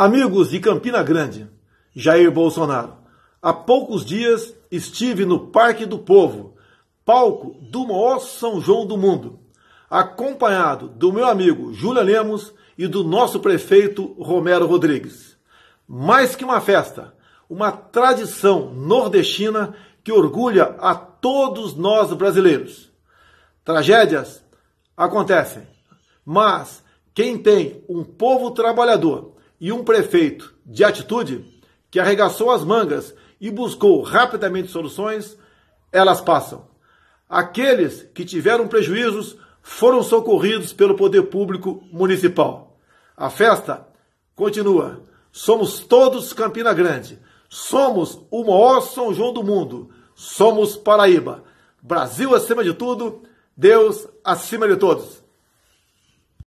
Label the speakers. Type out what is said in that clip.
Speaker 1: Amigos de Campina Grande, Jair Bolsonaro, há poucos dias estive no Parque do Povo, palco do maior São João do mundo, acompanhado do meu amigo Júlia Lemos e do nosso prefeito Romero Rodrigues. Mais que uma festa, uma tradição nordestina que orgulha a todos nós brasileiros. Tragédias acontecem, mas quem tem um povo trabalhador e um prefeito de atitude que arregaçou as mangas e buscou rapidamente soluções, elas passam. Aqueles que tiveram prejuízos foram socorridos pelo poder público municipal. A festa continua. Somos todos Campina Grande. Somos o maior São João do mundo. Somos Paraíba. Brasil acima de tudo, Deus acima de todos.